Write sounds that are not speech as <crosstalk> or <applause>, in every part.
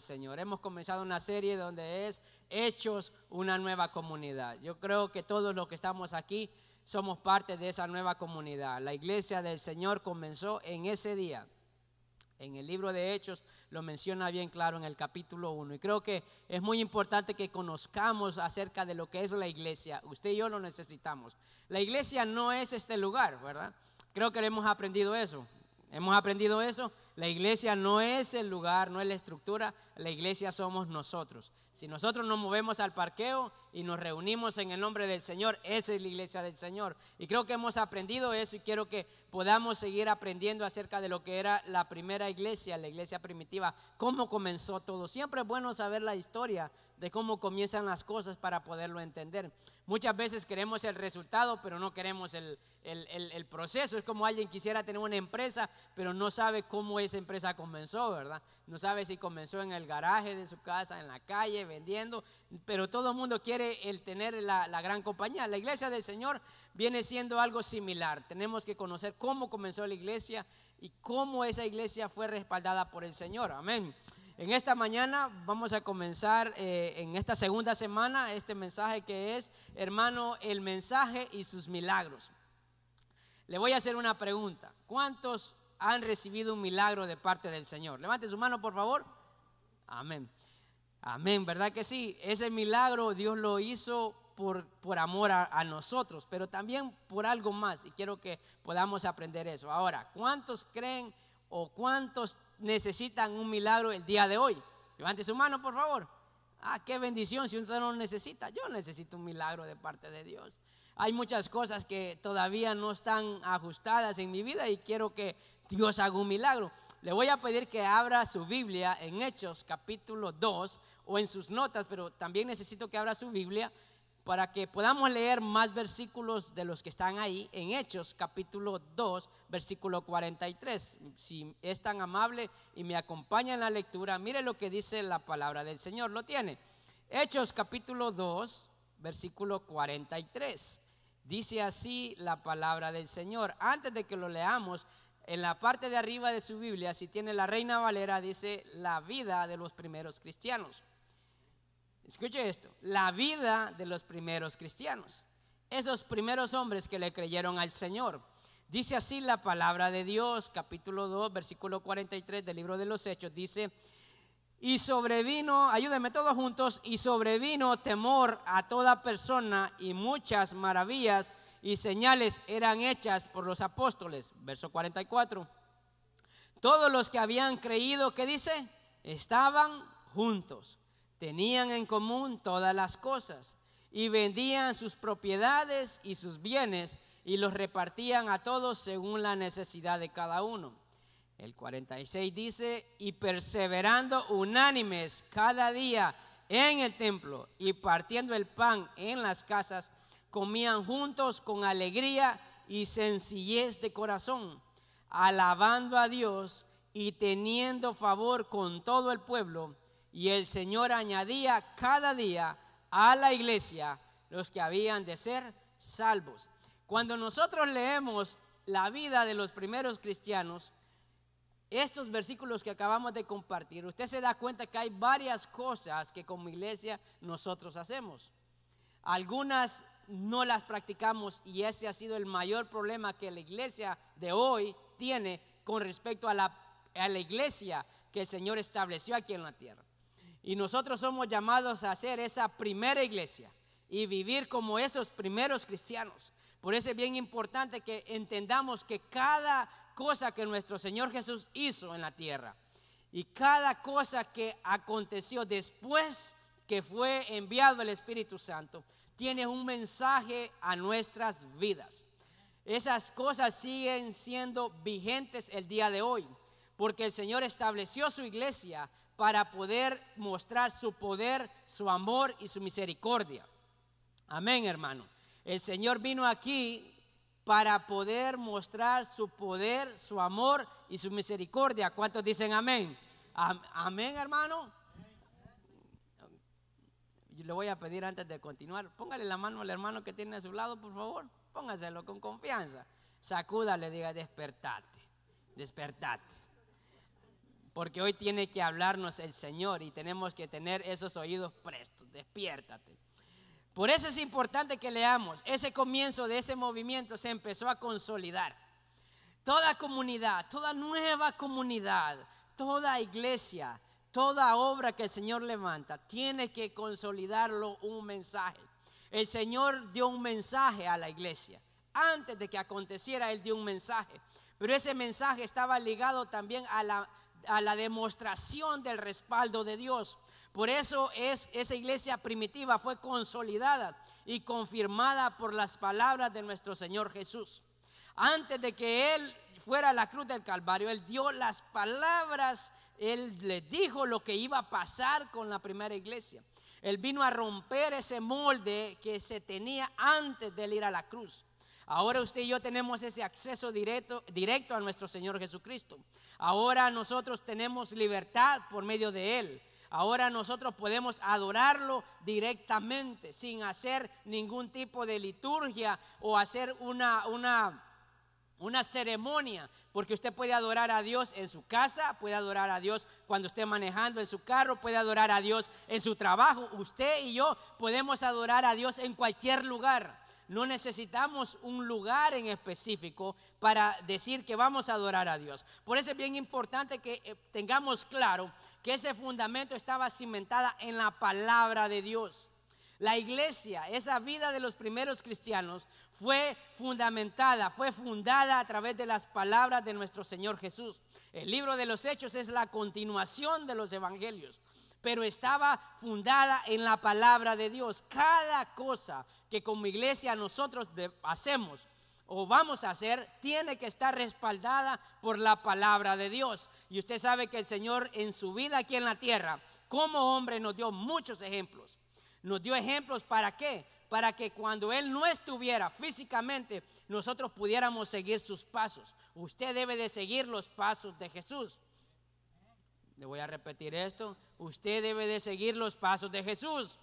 Señor. Hemos comenzado una serie donde es Hechos una nueva comunidad. Yo creo que todos los que estamos aquí somos parte de esa nueva comunidad. La iglesia del Señor comenzó en ese día. En el libro de Hechos lo menciona bien claro en el capítulo 1. Y creo que es muy importante que conozcamos acerca de lo que es la iglesia. Usted y yo lo necesitamos. La iglesia no es este lugar, ¿verdad? Creo que hemos aprendido eso. Hemos aprendido eso la iglesia no es el lugar, no es la estructura, la iglesia somos nosotros. Si nosotros nos movemos al parqueo y nos reunimos en el nombre del Señor, esa es la iglesia del Señor. Y creo que hemos aprendido eso y quiero que podamos seguir aprendiendo acerca de lo que era la primera iglesia, la iglesia primitiva, cómo comenzó todo. Siempre es bueno saber la historia de cómo comienzan las cosas para poderlo entender. Muchas veces queremos el resultado, pero no queremos el, proceso. Es como alguien quisiera tener una empresa, pero no sabe cómo esa empresa comenzó, ¿verdad? No sabe si comenzó en el garaje de su casa, en la calle, vendiendo, pero todo el mundo quiere el tener la, gran compañía. La iglesia del Señor viene siendo algo similar. Tenemos que conocer cómo comenzó la iglesia y cómo esa iglesia fue respaldada por el Señor. Amén. En esta mañana vamos a comenzar eh, en esta segunda semana este mensaje que es, hermano, el mensaje y sus milagros. Le voy a hacer una pregunta. ¿Cuántos han recibido un milagro de parte del Señor. Levante su mano, por favor. Amén. Amén, ¿verdad que sí? Ese milagro Dios lo hizo por, por amor a, nosotros, pero también por algo más. Y quiero que podamos aprender eso. Ahora, ¿cuántos creen o cuántos necesitan un milagro el día de hoy? Levante su mano, por favor. Ah, qué bendición si usted no necesita. Yo necesito un milagro de parte de Dios. Hay muchas cosas que todavía no están ajustadas en mi vida y quiero que Dios haga un milagro. Le voy a pedir que abra su Biblia en Hechos capítulo 2 o en sus notas, pero también necesito que abra su Biblia para que podamos leer más versículos de los que están ahí en Hechos capítulo 2, versículo 43. Si es tan amable y me acompaña en la lectura, mire lo que dice la palabra del Señor. Lo tiene. Hechos capítulo 2, versículo 43. Dice así la palabra del Señor. Antes de que lo leamos, en la parte de arriba de su Biblia, si tiene la Reina Valera, dice la vida de los primeros cristianos. Escuche esto, la vida de los primeros cristianos, esos primeros hombres que le creyeron al Señor. Dice así la palabra de Dios, capítulo 2, versículo 43 del libro de los Hechos, dice, y sobrevino, ayúdenme todos juntos, y sobrevino temor a toda persona y muchas maravillas y señales eran hechas por los apóstoles. Verso 44. Todos los que habían creído, ¿qué dice? Estaban juntos, tenían en común todas las cosas y vendían sus propiedades y sus bienes y los repartían a todos según la necesidad de cada uno el 46 dice, y perseverando unánimes cada día en el templo y partiendo el pan en las casas, comían juntos con alegría y sencillez de corazón, alabando a Dios y teniendo favor con todo el pueblo. Y el Señor añadía cada día a la iglesia los que habían de ser salvos. Cuando nosotros leemos la vida de los primeros cristianos, estos versículos que acabamos de compartir, usted se da cuenta que hay varias cosas que como iglesia nosotros hacemos. Algunas no las practicamos y ese ha sido el mayor problema que la iglesia de hoy tiene con respecto a la, a la iglesia que el Señor estableció aquí en la tierra. Y nosotros somos llamados a ser esa primera iglesia y vivir como esos primeros cristianos. Por eso es bien importante que entendamos que cada cosa que nuestro Señor Jesús hizo en la tierra y cada cosa que aconteció después que fue enviado el Espíritu Santo, tiene un mensaje a nuestras vidas. Esas cosas siguen siendo vigentes el día de hoy, porque el Señor estableció su iglesia para poder mostrar su poder, su amor y su misericordia. Amén, hermano. El Señor vino aquí para poder mostrar su poder, su amor y su misericordia. ¿Cuántos dicen amén? amén, hermano. Yo le voy a pedir antes de continuar, póngale la mano al hermano que tiene a su lado, por favor. Póngaselo con confianza. Sacúdale, diga, despertate, despertate. Porque hoy tiene que hablarnos el Señor y tenemos que tener esos oídos prestos. Despiértate. Por eso es importante que leamos. Ese comienzo de ese movimiento se empezó a consolidar. Toda comunidad, toda nueva comunidad, toda iglesia, toda obra que el Señor levanta, tiene que consolidarlo un mensaje. El Señor dio un mensaje a la iglesia. Antes de que aconteciera, Él dio un mensaje. Pero ese mensaje estaba ligado también a la, a la demostración del respaldo de Dios. Por eso esa iglesia primitiva fue consolidada y confirmada por las palabras de nuestro Señor Jesús. Antes de que Él fuera a la cruz del Calvario, Él dio las palabras, Él le dijo lo que iba a pasar con la primera iglesia. Él vino a romper ese molde que se tenía antes de ir a la cruz. Ahora usted y yo tenemos ese acceso directo, directo a nuestro Señor Jesucristo. Ahora nosotros tenemos libertad por medio de Él. Ahora nosotros podemos adorarlo directamente, sin hacer ningún tipo de liturgia o hacer una, una, una ceremonia, porque usted puede adorar a Dios en su casa, puede adorar a Dios cuando esté manejando en su carro, puede adorar a Dios en su trabajo. Usted y yo podemos adorar a Dios en cualquier lugar. No necesitamos un lugar en específico para decir que vamos a adorar a Dios. Por eso es bien importante que eh, tengamos claro que ese fundamento estaba cimentada en la palabra de Dios. La iglesia, esa vida de los primeros cristianos, fue fundamentada, fue fundada a través de las palabras de nuestro Señor Jesús. El libro de los Hechos es la continuación de los evangelios, pero estaba fundada en la palabra de Dios. Cada cosa que como iglesia nosotros hacemos o vamos a hacer tiene que estar respaldada por la palabra de Dios. Y usted sabe que el Señor en su vida aquí en la tierra, como hombre, nos dio muchos ejemplos. Nos dio ejemplos para qué? Para que cuando Él no estuviera físicamente, nosotros pudiéramos seguir sus pasos. Usted debe de seguir los pasos de Jesús. Le voy a repetir esto. Usted debe de seguir los pasos de Jesús.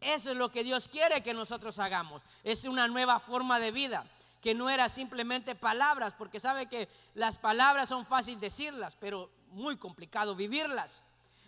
Eso es lo que Dios quiere que nosotros hagamos. Es una nueva forma de vida que no era simplemente palabras, porque sabe que las palabras son fácil decirlas, pero muy complicado vivirlas.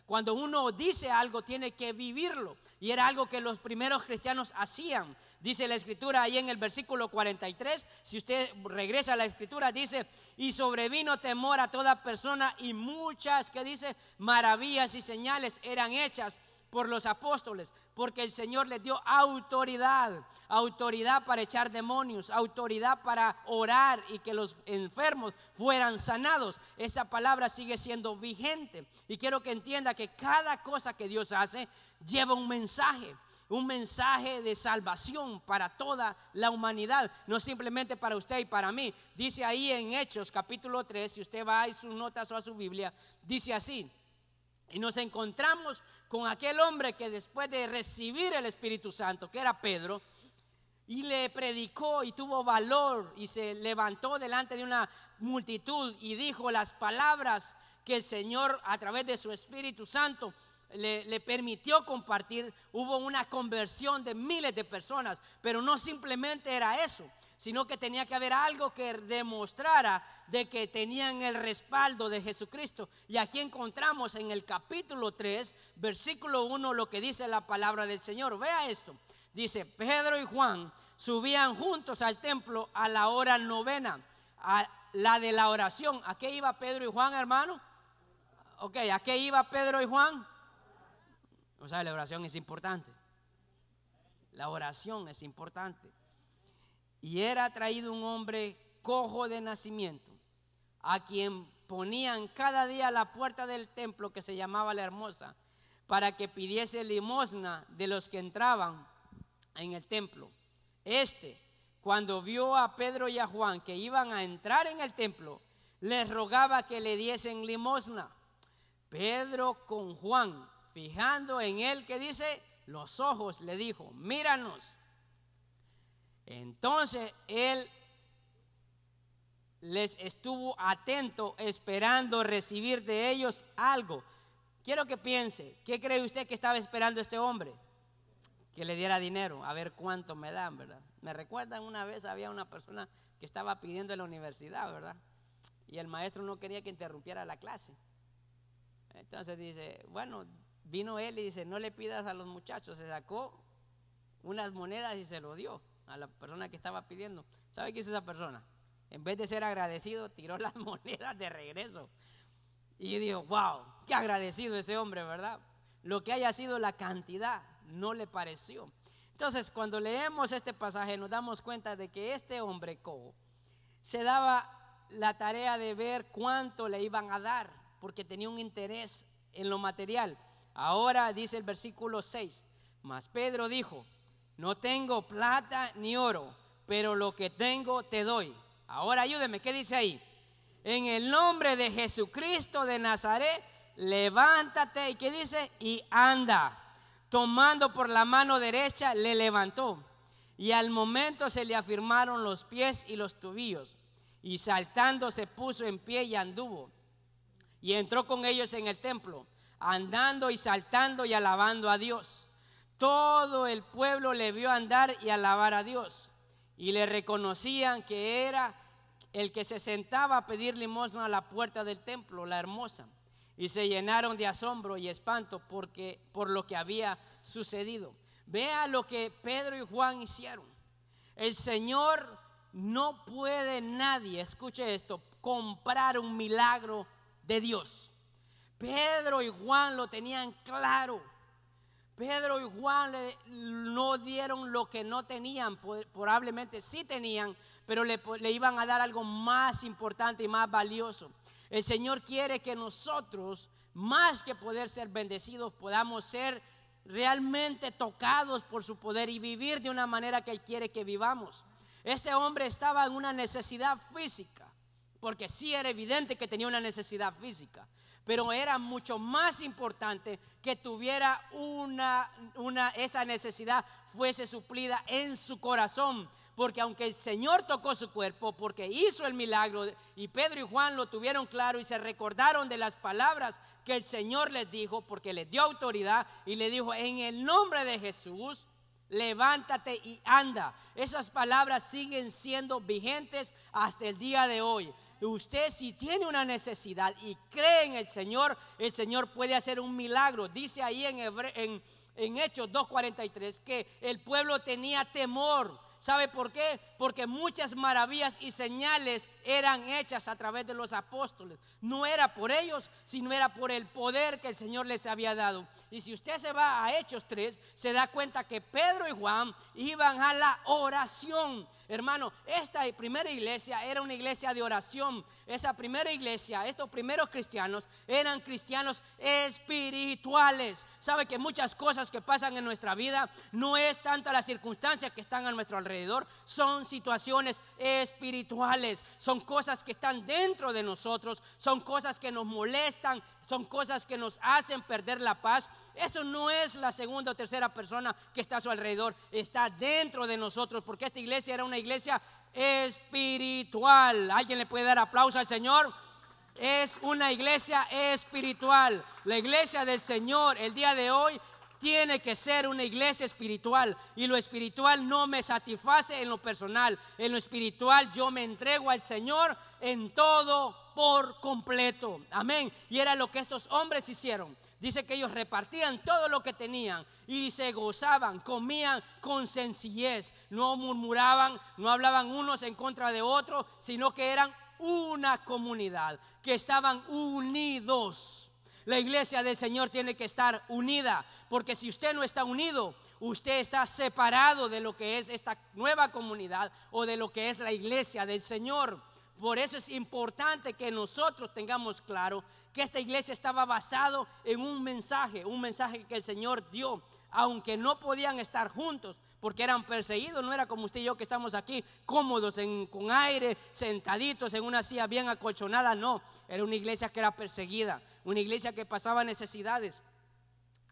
Cuando uno dice algo, tiene que vivirlo. Y era algo que los primeros cristianos hacían. Dice la escritura ahí en el versículo 43, si usted regresa a la escritura, dice, y sobrevino temor a toda persona y muchas, que dice, maravillas y señales eran hechas por los apóstoles, porque el Señor les dio autoridad, autoridad para echar demonios, autoridad para orar y que los enfermos fueran sanados. Esa palabra sigue siendo vigente. Y quiero que entienda que cada cosa que Dios hace lleva un mensaje un mensaje de salvación para toda la humanidad, no simplemente para usted y para mí. Dice ahí en Hechos capítulo 3, si usted va a sus notas o a su Biblia, dice así, y nos encontramos con aquel hombre que después de recibir el Espíritu Santo, que era Pedro, y le predicó y tuvo valor y se levantó delante de una multitud y dijo las palabras que el Señor a través de su Espíritu Santo le, permitió compartir, hubo una conversión de miles de personas, pero no simplemente era eso, sino que tenía que haber algo que demostrara de que tenían el respaldo de Jesucristo. Y aquí encontramos en el capítulo 3, versículo 1, lo que dice la palabra del Señor. Vea esto. Dice, Pedro y Juan subían juntos al templo a la hora novena, a la de la oración. ¿A qué iba Pedro y Juan, hermano? Ok, ¿a qué iba Pedro y Juan? O sea, la oración es importante. La oración es importante. Y era traído un hombre cojo de nacimiento, a quien ponían cada día a la puerta del templo que se llamaba la hermosa, para que pidiese limosna de los que entraban en el templo. Este, cuando vio a Pedro y a Juan que iban a entrar en el templo, les rogaba que le diesen limosna. Pedro con Juan, fijando en él que dice, los ojos le dijo, míranos. Entonces él les estuvo atento esperando recibir de ellos algo. Quiero que piense, ¿qué cree usted que estaba esperando este hombre? Que le diera dinero, a ver cuánto me dan, ¿verdad? Me recuerdan una vez había una persona que estaba pidiendo en la universidad, ¿verdad? Y el maestro no quería que interrumpiera la clase. Entonces dice, bueno, vino él y dice, no le pidas a los muchachos, se sacó unas monedas y se lo dio a la persona que estaba pidiendo. ¿Sabe qué es esa persona? En vez de ser agradecido, tiró <laughs> las monedas de regreso. Y dijo, wow, qué agradecido ese hombre, ¿verdad? Lo que haya sido la cantidad no le pareció. Entonces, cuando leemos este pasaje, nos damos cuenta de que este hombre Cobo se daba la tarea de ver cuánto le iban a dar, porque tenía un interés en lo material. Ahora dice el versículo 6, mas Pedro dijo, no tengo plata ni oro, pero lo que tengo te doy. Ahora ayúdeme, ¿qué dice ahí? En el nombre de Jesucristo de Nazaret, levántate. ¿Y qué dice? Y anda. Tomando por la mano derecha, le levantó. Y al momento se le afirmaron los pies y los tobillos. Y saltando se puso en pie y anduvo. Y entró con ellos en el templo, andando y saltando y alabando a Dios. Todo el pueblo le vio andar y alabar a Dios y le reconocían que era el que se sentaba a pedir limosna a la puerta del templo, la hermosa, y se llenaron de asombro y espanto porque por lo que había sucedido. Vea lo que Pedro y Juan hicieron. El Señor no puede nadie, escuche esto, comprar un milagro de Dios. Pedro y Juan lo tenían claro. Pedro y Juan no dieron lo que no tenían, probablemente sí tenían, pero le, iban a dar algo más importante y más valioso. El Señor quiere que nosotros, más que poder ser bendecidos, podamos ser realmente tocados por su poder y vivir de una manera que Él quiere que vivamos. Este hombre estaba en una necesidad física, porque sí era evidente que tenía una necesidad física. Pero era mucho más importante que tuviera una, esa necesidad fuese suplida en su corazón. Porque aunque el Señor tocó su cuerpo, porque hizo el milagro, y Pedro y Juan lo tuvieron claro y se recordaron de las palabras que el Señor les dijo, porque les dio autoridad y le dijo, en el nombre de Jesús, levántate y anda. Esas palabras siguen siendo vigentes hasta el día de hoy. Usted si tiene una necesidad y cree en el Señor, el Señor puede hacer un milagro. Dice ahí en, Hechos 2.43 que el pueblo tenía temor. ¿Sabe por qué? Porque muchas maravillas y señales eran hechas a través de los apóstoles. No era por ellos, sino era por el poder que el Señor les había dado. Y si usted se va a Hechos 3, se da cuenta que Pedro y Juan iban a la oración. Hermano, esta primera iglesia era una iglesia de oración, esa primera iglesia, estos primeros cristianos, eran cristianos espirituales. Sabe que muchas cosas que pasan en nuestra vida no es tanto las circunstancias que están a nuestro alrededor, son situaciones espirituales, son cosas que están dentro de nosotros, son cosas que nos molestan, son cosas que nos hacen perder la paz. Eso no es la segunda o tercera persona que está a su alrededor, está dentro de nosotros, porque esta iglesia era una iglesia espiritual. ¿Alguien le puede dar aplauso al Señor? Es una iglesia espiritual. La iglesia del Señor el día de hoy tiene que ser una iglesia espiritual. Y lo espiritual no me satisface en lo personal. En lo espiritual yo me entrego al Señor en todo por completo. Amén. Y era lo que estos hombres hicieron. Dice que ellos repartían todo lo que tenían y se gozaban, comían con sencillez, no murmuraban, no hablaban unos en contra de otros, sino que eran una comunidad, que estaban unidos. La iglesia del Señor tiene que estar unida, porque si usted no está unido, usted está separado de lo que es esta nueva comunidad o de lo que es la iglesia del Señor. Por eso es importante que nosotros tengamos claro que esta iglesia estaba basado en un mensaje, un mensaje que el Señor dio, aunque no podían estar juntos porque eran perseguidos, no era como usted y yo que estamos aquí cómodos con aire, sentaditos en una silla bien acolchonada, no, era una iglesia que era perseguida, una iglesia que pasaba necesidades.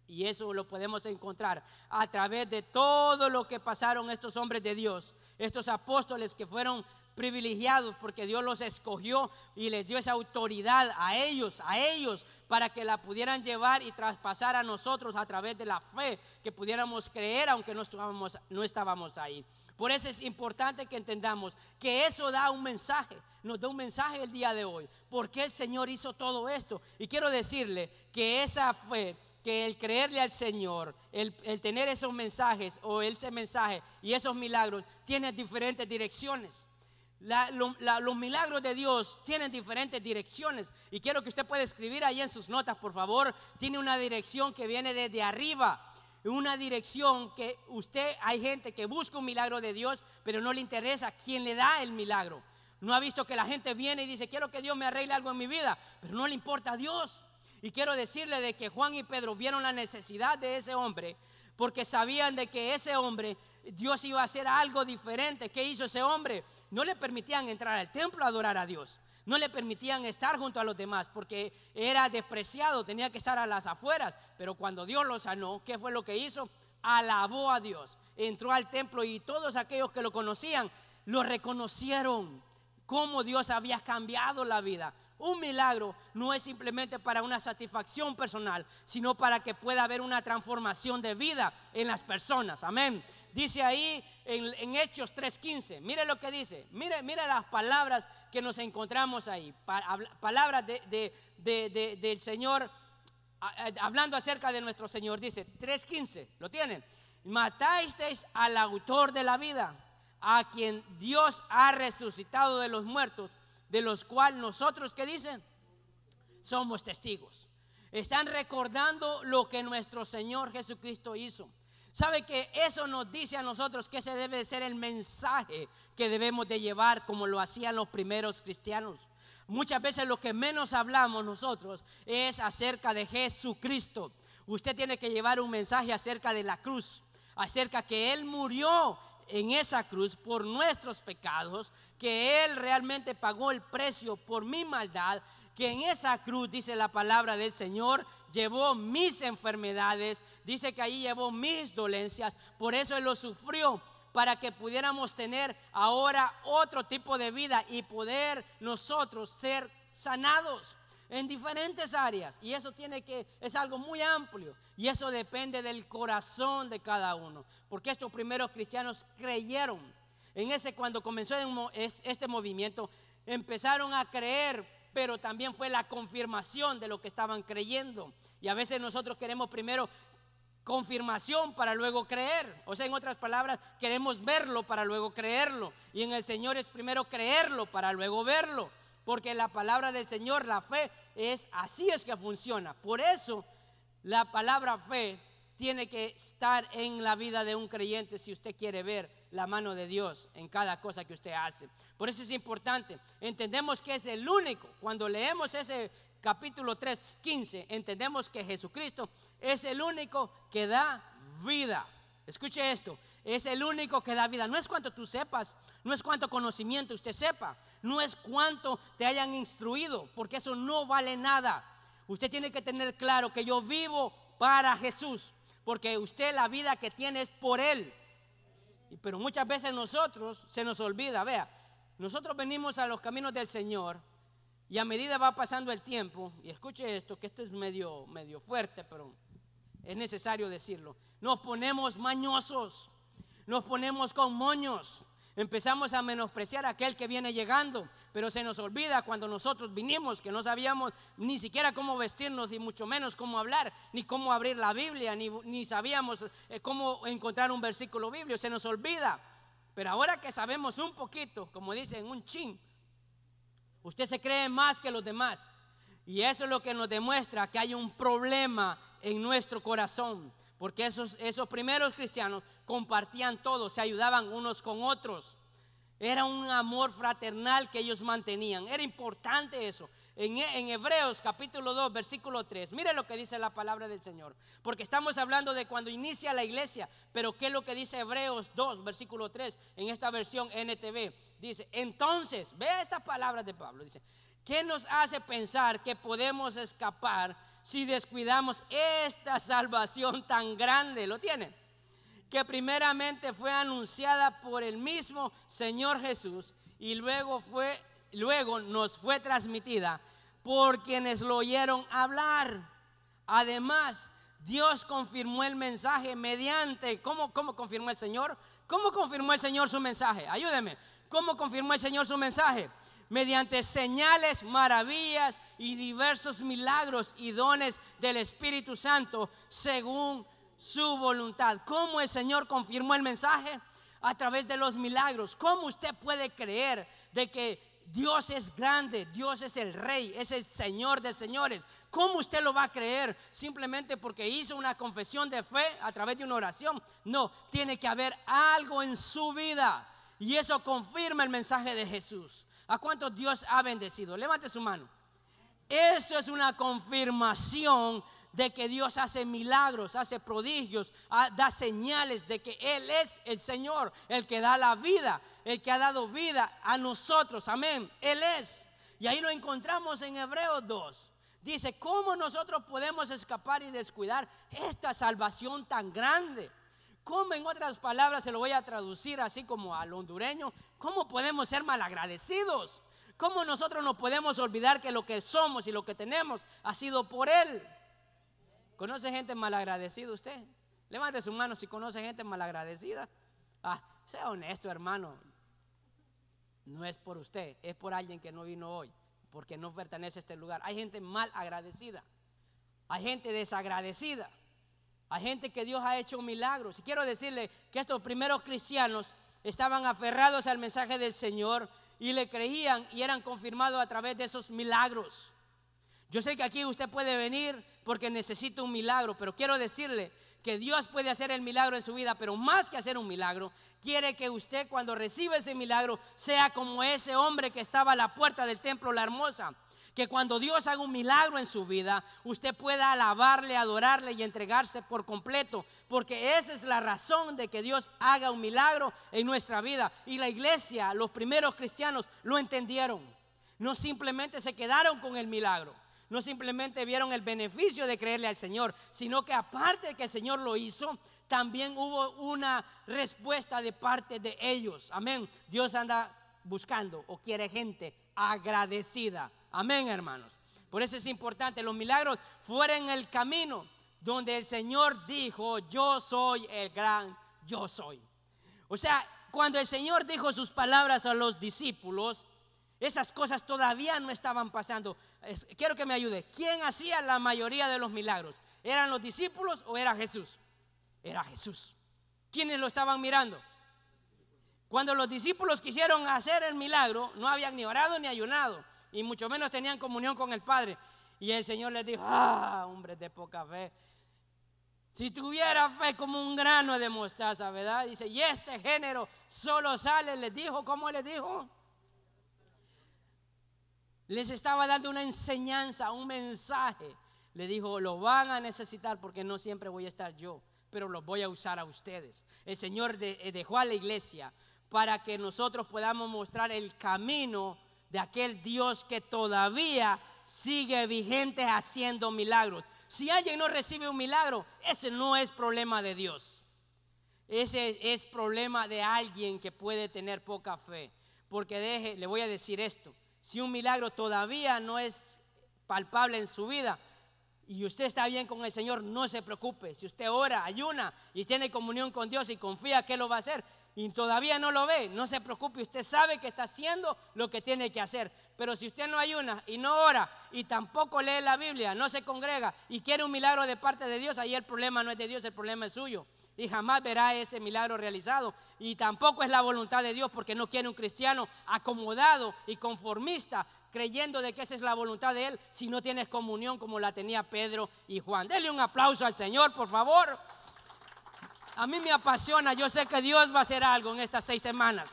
Y eso lo podemos encontrar a través de todo lo que pasaron estos hombres de Dios, estos apóstoles que fueron privilegiados porque Dios los escogió y les dio esa autoridad a ellos, a ellos, para que la pudieran llevar y traspasar a nosotros a través de la fe, que pudiéramos creer aunque no estábamos, no estábamos ahí. Por eso es importante que entendamos que eso da un mensaje, nos da un mensaje el día de hoy, porque el Señor hizo todo esto. Y quiero decirle que esa fe, que el creerle al Señor, el, el tener esos mensajes o ese mensaje y esos milagros, tiene diferentes direcciones. La, los milagros de Dios tienen diferentes direcciones y quiero que usted pueda escribir ahí en sus notas, por favor. Tiene una dirección que viene desde arriba, una dirección que usted, hay gente que busca un milagro de Dios, pero no le interesa quién le da el milagro. No ha visto que la gente viene y dice, quiero que Dios me arregle algo en mi vida, pero no le importa a Dios. Y quiero decirle de que Juan y Pedro vieron la necesidad de ese hombre porque sabían de que ese hombre, Dios iba a hacer algo diferente. ¿Qué hizo ese hombre? No le permitían entrar al templo a adorar a Dios. No le permitían estar junto a los demás porque era despreciado, tenía que estar a las afueras. Pero cuando Dios lo sanó, ¿qué fue lo que hizo? Alabó a Dios, entró al templo y todos aquellos que lo conocían lo reconocieron, cómo Dios había cambiado la vida, un milagro no es simplemente para una satisfacción personal, sino para que pueda haber una transformación de vida en las personas. Amén. Dice ahí en, Hechos 3.15, mire lo que dice, mire, mire las palabras que nos encontramos ahí, palabras de, del Señor hablando acerca de nuestro Señor. Dice 3.15, ¿lo tienen? Matasteis al autor de la vida, a quien Dios ha resucitado de los muertos de los cuales nosotros, ¿qué dicen? Somos testigos. Están recordando lo que nuestro Señor Jesucristo hizo. ¿Sabe que eso nos dice a nosotros que ese debe ser el mensaje que debemos de llevar como lo hacían los primeros cristianos? Muchas veces lo que menos hablamos nosotros es acerca de Jesucristo. Usted tiene que llevar un mensaje acerca de la cruz, acerca que Él murió en esa cruz por nuestros pecados, que Él realmente pagó el precio por mi maldad, que en esa cruz, dice la palabra del Señor, llevó mis enfermedades, dice que ahí llevó mis dolencias, por eso Él lo sufrió para que pudiéramos tener ahora otro tipo de vida y poder nosotros ser sanados en diferentes áreas. Y eso tiene que, es algo muy amplio. Y eso depende del corazón de cada uno. Porque estos primeros cristianos creyeron. En ese, cuando comenzó este movimiento, empezaron a creer, pero también fue la confirmación de lo que estaban creyendo. Y a veces nosotros queremos primero confirmación para luego creer. O sea, en otras palabras, queremos verlo para luego creerlo. Y en el Señor es primero creerlo para luego verlo porque la palabra del Señor, la fe, es así es que funciona. Por eso la palabra fe tiene que estar en la vida de un creyente si usted quiere ver la mano de Dios en cada cosa que usted hace. Por eso es importante. Entendemos que es el único. Cuando leemos ese capítulo 3, 15, entendemos que Jesucristo es el único que da vida. Escuche esto, es el único que da vida. No es cuanto tú sepas, no es cuánto conocimiento usted sepa, no es cuánto te hayan instruido, porque eso no vale nada. Usted tiene que tener claro que yo vivo para Jesús, porque usted la vida que tiene es por Él. Pero muchas veces nosotros se nos olvida, vea, nosotros venimos a los caminos del Señor y a medida va pasando el tiempo, y escuche esto, que esto es medio, medio fuerte, pero es necesario decirlo. Nos ponemos mañosos, nos ponemos con moños, empezamos a menospreciar a aquel que viene llegando, pero se nos olvida cuando nosotros vinimos que no sabíamos ni siquiera cómo vestirnos, ni mucho menos cómo hablar, ni cómo abrir la Biblia, ni, sabíamos eh, cómo encontrar un versículo bíblico, se nos olvida. Pero ahora que sabemos un poquito, como dicen, un chin, usted se cree más que los demás. Y eso es lo que nos demuestra que hay un problema en nuestro corazón, porque esos, esos primeros cristianos compartían todo, se ayudaban unos con otros. Era un amor fraternal que ellos mantenían. Era importante eso. En, en, Hebreos capítulo 2, versículo 3. Mire lo que dice la palabra del Señor. Porque estamos hablando de cuando inicia la iglesia. Pero ¿qué es lo que dice Hebreos 2, versículo 3 en esta versión NTV? Dice, entonces, vea estas palabras de Pablo. Dice, ¿qué nos hace pensar que podemos escapar si descuidamos esta salvación tan grande. ¿Lo tienen? Que primeramente fue anunciada por el mismo Señor Jesús y luego, fue, luego nos fue transmitida por quienes lo oyeron hablar. Además, Dios confirmó el mensaje mediante, ¿cómo, ¿cómo confirmó el Señor? ¿Cómo confirmó el Señor su mensaje? Ayúdeme, ¿cómo confirmó el Señor su mensaje? mediante señales, maravillas y diversos milagros y dones del Espíritu Santo según su voluntad. ¿Cómo el Señor confirmó el mensaje? A través de los milagros. ¿Cómo usted puede creer de que Dios es grande, Dios es el rey, es el Señor de señores. ¿Cómo usted lo va a creer? Simplemente porque hizo una confesión de fe a través de una oración. No, tiene que haber algo en su vida. Y eso confirma el mensaje de Jesús. ¿A cuántos Dios ha bendecido? Levante su mano. Eso es una confirmación de que Dios hace milagros, hace prodigios, da señales de que Él es el Señor, el que da la vida, el que ha dado vida a nosotros. Amén. Él es. Y ahí lo encontramos en Hebreos 2. Dice, ¿cómo nosotros podemos escapar y descuidar esta salvación tan grande? ¿Cómo, en otras palabras, se lo voy a traducir así como al hondureño, cómo podemos ser malagradecidos? ¿Cómo nosotros no podemos olvidar que lo que somos y lo que tenemos ha sido por Él? ¿Conoce gente malagradecida usted? Levante su mano si conoce gente malagradecida. Ah, sea honesto, hermano. No es por usted, es por alguien que no vino hoy, porque no pertenece a este lugar. Hay gente mal agradecida, hay gente desagradecida a gente que Dios ha hecho milagros. Y quiero decirle que estos primeros cristianos estaban aferrados al mensaje del Señor y le creían y eran confirmados a través de esos milagros. Yo sé que aquí usted puede venir porque necesita un milagro, pero quiero decirle que Dios puede hacer el milagro en su vida, pero más que hacer un milagro, quiere que usted cuando reciba ese milagro sea como ese hombre que estaba a la puerta del templo La Hermosa que cuando Dios haga un milagro en su vida, usted pueda alabarle, adorarle y entregarse por completo, porque esa es la razón de que Dios haga un milagro en nuestra vida. Y la iglesia, los primeros cristianos lo entendieron. No simplemente se quedaron con el milagro, no simplemente vieron el beneficio de creerle al Señor, sino que aparte de que el Señor lo hizo, también hubo una respuesta de parte de ellos. Amén. Dios anda buscando o quiere gente agradecida. Amén, hermanos. Por eso es importante, los milagros fueron el camino donde el Señor dijo, yo soy el gran yo soy. O sea, cuando el Señor dijo sus palabras a los discípulos, esas cosas todavía no estaban pasando. Quiero que me ayude. ¿Quién hacía la mayoría de los milagros? ¿Eran los discípulos o era Jesús? Era Jesús. ¿Quiénes lo estaban mirando? Cuando los discípulos quisieron hacer el milagro, no habían ni orado ni ayunado y mucho menos tenían comunión con el Padre. Y el Señor les dijo, ah, hombre de poca fe. Si tuviera fe como un grano de mostaza, ¿verdad? Dice, y este género solo sale, les dijo, ¿cómo les dijo? Les estaba dando una enseñanza, un mensaje. Le dijo, lo van a necesitar porque no siempre voy a estar yo, pero los voy a usar a ustedes. El Señor eh, dejó a la iglesia para que nosotros podamos mostrar el camino de aquel Dios que todavía sigue vigente haciendo milagros. Si alguien no recibe un milagro, ese no es problema de Dios. Ese es problema de alguien que puede tener poca fe. Porque deje, le voy a decir esto, si un milagro todavía no es palpable en su vida, y usted está bien con el Señor, no se preocupe. Si usted ora, ayuna y tiene comunión con Dios y confía que lo va a hacer, y todavía no lo ve, no se preocupe, usted sabe que está haciendo lo que tiene que hacer. Pero si usted no ayuna y no ora y tampoco lee la Biblia, no se congrega y quiere un milagro de parte de Dios, ahí el problema no es de Dios, el problema es suyo. Y jamás verá ese milagro realizado. Y tampoco es la voluntad de Dios porque no quiere un cristiano acomodado y conformista creyendo de que esa es la voluntad de Él si no tienes comunión como la tenía Pedro y Juan. Denle un aplauso al Señor, por favor a mí me apasiona. Yo sé que Dios va a hacer algo en estas seis semanas.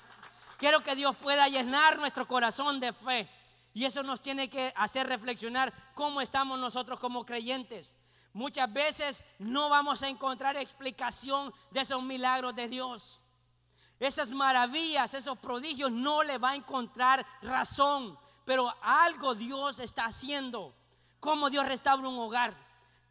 Quiero que Dios pueda llenar nuestro corazón de fe. Y eso nos tiene que hacer reflexionar cómo estamos nosotros como creyentes. Muchas veces no vamos a encontrar explicación de esos milagros de Dios. Esas maravillas, esos prodigios no le va a encontrar razón. Pero algo Dios está haciendo. Cómo Dios restaura un hogar.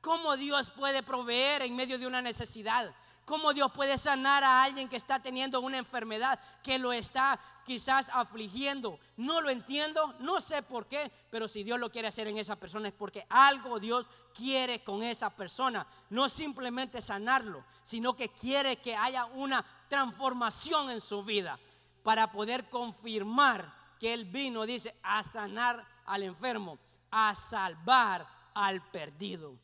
Cómo Dios puede proveer en medio de una necesidad cómo Dios puede sanar a alguien que está teniendo una enfermedad que lo está quizás afligiendo. No lo entiendo, no sé por qué, pero si Dios lo quiere hacer en esa persona es porque algo Dios quiere con esa persona. No simplemente sanarlo, sino que quiere que haya una transformación en su vida para poder confirmar que Él vino, dice, a sanar al enfermo, a salvar al perdido.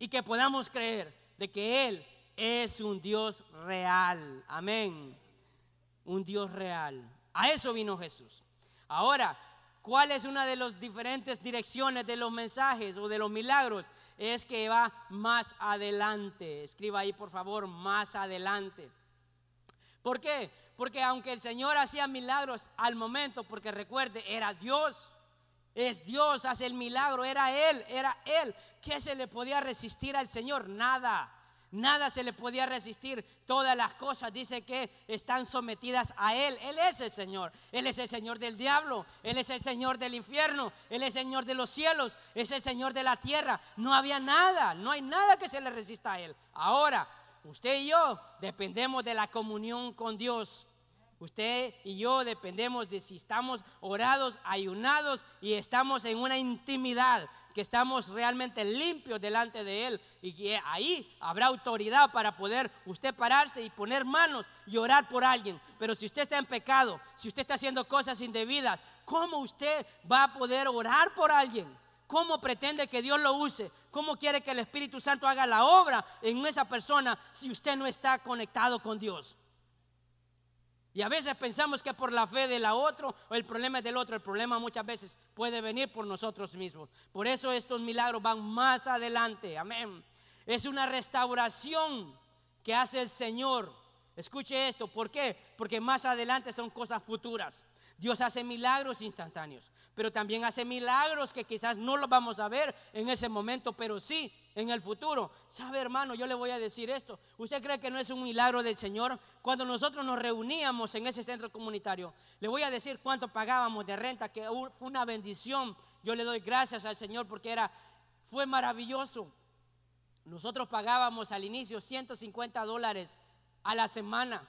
Y que podamos creer de que Él es un Dios real. Amén. Un Dios real. A eso vino Jesús. Ahora, ¿cuál es una de las diferentes direcciones de los mensajes o de los milagros? Es que va más adelante. Escriba ahí, por favor, más adelante. ¿Por qué? Porque aunque el Señor hacía milagros al momento, porque recuerde, era Dios. Es Dios, hace el milagro, era Él, era Él. ¿Qué se le podía resistir al Señor? Nada nada se le podía resistir, todas las cosas dice que están sometidas a Él. Él es el Señor, Él es el Señor del diablo, Él es el Señor del infierno, Él es el Señor de los cielos, es el Señor de la tierra. No había nada, no hay nada que se le resista a Él. Ahora, usted y yo dependemos de la comunión con Dios. Usted y yo dependemos de si estamos orados, ayunados y estamos en una intimidad que estamos realmente limpios delante de Él. Y que ahí habrá autoridad para poder usted pararse y poner manos y orar por alguien. Pero si usted está en pecado, si usted está haciendo cosas indebidas, ¿cómo usted va a poder orar por alguien? ¿Cómo pretende que Dios lo use? ¿Cómo quiere que el Espíritu Santo haga la obra en esa persona si usted no está conectado con Dios? Y a veces pensamos que por la fe de la otro o el problema es del otro, el problema muchas veces puede venir por nosotros mismos. Por eso estos milagros van más adelante, amén. Es una restauración que hace el Señor. Escuche esto, ¿por qué? Porque más adelante son cosas futuras. Dios hace milagros instantáneos, pero también hace milagros que quizás no los vamos a ver en ese momento, pero sí en el futuro. Sabe, hermano, yo le voy a decir esto. ¿Usted cree que no es un milagro del Señor? Cuando nosotros nos reuníamos en ese centro comunitario, le voy a decir cuánto pagábamos de renta, que fue una bendición. Yo le doy gracias al Señor porque era, fue maravilloso. Nosotros pagábamos al inicio 150 dólares a la semana,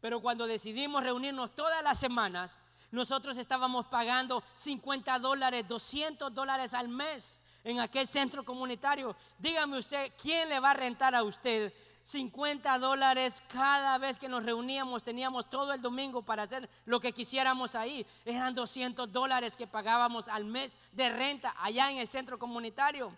pero cuando decidimos reunirnos todas las semanas, nosotros estábamos pagando 50 dólares, 200 dólares al mes en aquel centro comunitario. Dígame usted, ¿quién le va a rentar a usted 50 dólares cada vez que nos reuníamos, teníamos todo el domingo para hacer lo que quisiéramos ahí. Eran 200 dólares que pagábamos al mes de renta allá en el centro comunitario.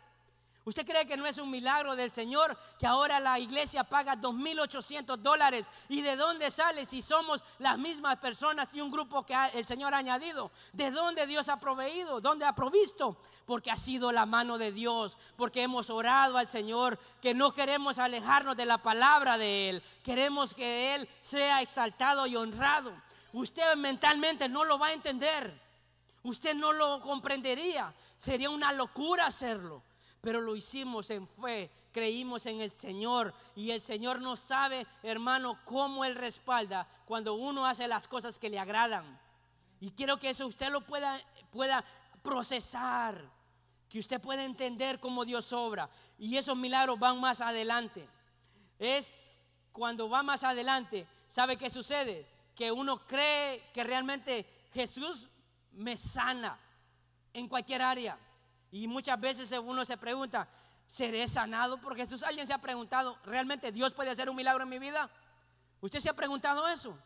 ¿Usted cree que no es un milagro del Señor que ahora la iglesia paga 2.800 dólares? ¿Y de dónde sale si somos las mismas personas y un grupo que el Señor ha añadido? ¿De dónde Dios ha proveído? ¿Dónde ha provisto? Porque ha sido la mano de Dios, porque hemos orado al Señor, que no queremos alejarnos de la palabra de Él, queremos que Él sea exaltado y honrado. Usted mentalmente no lo va a entender, usted no lo comprendería, sería una locura hacerlo pero lo hicimos en fe, creímos en el Señor y el Señor no sabe, hermano, cómo Él respalda cuando uno hace las cosas que le agradan. Y quiero que eso usted lo pueda, pueda procesar, que usted pueda entender cómo Dios obra. Y esos milagros van más adelante. Es cuando va más adelante, ¿sabe qué sucede? Que uno cree que realmente Jesús me sana en cualquier área. Y muchas veces uno se pregunta, ¿seré sanado Porque Jesús? ¿Alguien se ha preguntado, ¿realmente Dios puede hacer un milagro en mi vida? ¿Usted se ha preguntado eso?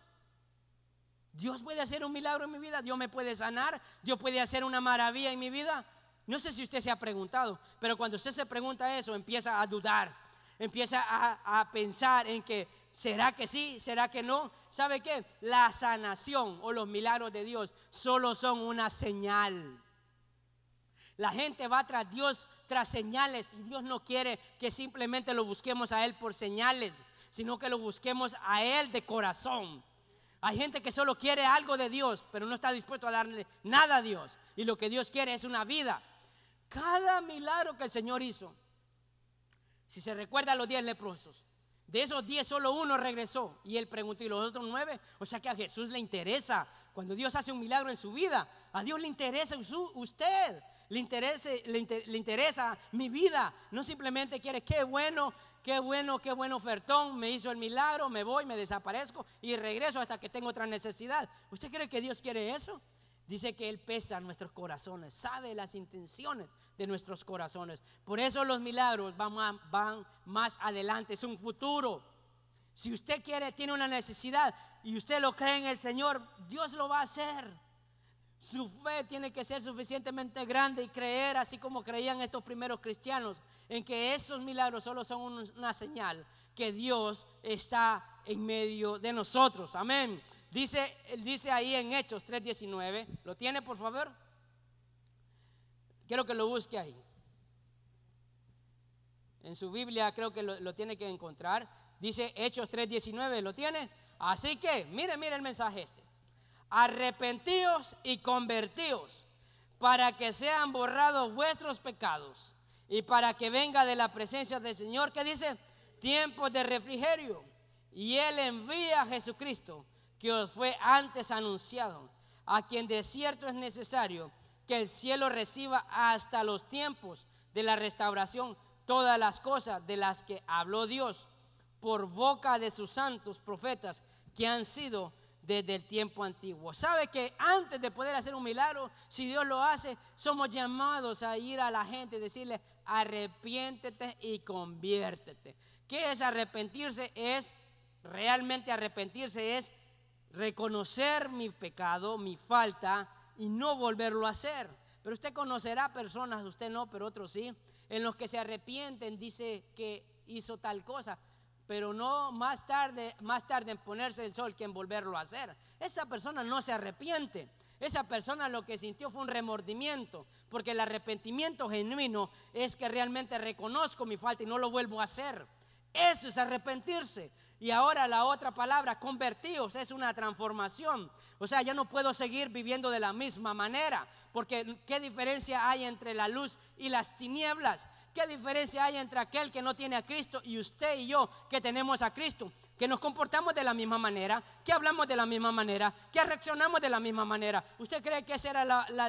Dios puede hacer un milagro en mi vida, Dios me puede sanar, Dios puede hacer una maravilla en mi vida. No sé si usted se ha preguntado, pero cuando usted se pregunta eso, empieza a dudar, empieza a, a pensar en que, ¿será que sí? ¿Será que no? ¿Sabe qué? La sanación o los milagros de Dios solo son una señal la gente va tras Dios, tras señales. Y Dios no quiere que simplemente lo busquemos a Él por señales, sino que lo busquemos a Él de corazón. Hay gente que solo quiere algo de Dios, pero no está dispuesto a darle nada a Dios. Y lo que Dios quiere es una vida. Cada milagro que el Señor hizo, si se recuerda a los diez leprosos, de esos diez solo uno regresó y él preguntó, ¿y los otros nueve? O sea que a Jesús le interesa. Cuando Dios hace un milagro en su vida, a Dios le interesa usted le, interese, le, interesa mi vida. No simplemente quiere, qué bueno, qué bueno, qué bueno ofertón, me hizo el milagro, me voy, me desaparezco y regreso hasta que tengo otra necesidad. ¿Usted cree que Dios quiere eso? Dice que Él pesa nuestros corazones, sabe las intenciones de nuestros corazones. Por eso los milagros van van más adelante, es un futuro. Si usted quiere, tiene una necesidad y usted lo cree en el Señor, Dios lo va a hacer. Su fe tiene que ser suficientemente grande y creer así como creían estos primeros cristianos, en que esos milagros solo son una señal que Dios está en medio de nosotros. Amén. Dice, dice ahí en Hechos 3.19, ¿lo tiene por favor? Quiero que lo busque ahí. En su Biblia creo que lo, lo tiene que encontrar. Dice Hechos 3.19, ¿lo tiene? Así que, mire, mire el mensaje este arrepentíos y convertíos para que sean borrados vuestros pecados y para que venga de la presencia del Señor que dice Tiempo de refrigerio y Él envía a Jesucristo que os fue antes anunciado, a quien de cierto es necesario que el cielo reciba hasta los tiempos de la restauración todas las cosas de las que habló Dios por boca de sus santos profetas que han sido desde el tiempo antiguo. Sabe que antes de poder hacer un milagro, si Dios lo hace, somos llamados a ir a la gente y decirle, arrepiéntete y conviértete. ¿Qué es arrepentirse? Es realmente arrepentirse, es reconocer mi pecado, mi falta y no volverlo a hacer. Pero usted conocerá personas, usted no, pero otros sí, en los que se arrepienten, dice que hizo tal cosa, pero no más tarde, más tarde en ponerse el sol que en volverlo a hacer. Esa persona no se arrepiente. Esa persona lo que sintió fue un remordimiento, porque el arrepentimiento genuino es que realmente reconozco mi falta y no lo vuelvo a hacer. Eso es arrepentirse. Y ahora la otra palabra, convertidos es una transformación. O sea, ya no puedo seguir viviendo de la misma manera, porque ¿qué diferencia hay entre la luz y las tinieblas? ¿Qué diferencia hay entre aquel que no tiene a Cristo y usted y yo que tenemos a Cristo? Que nos comportamos de la misma manera, que hablamos de la misma manera, que reaccionamos de la misma manera. ¿Usted cree que ese era